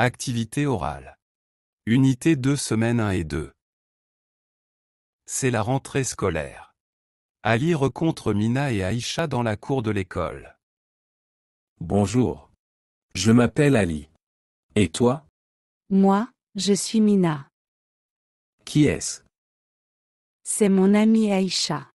Activité orale. Unité 2 semaines 1 et 2. C'est la rentrée scolaire. Ali rencontre Mina et Aïcha dans la cour de l'école. Bonjour. Je m'appelle Ali. Et toi Moi, je suis Mina. Qui est-ce C'est mon ami Aïcha.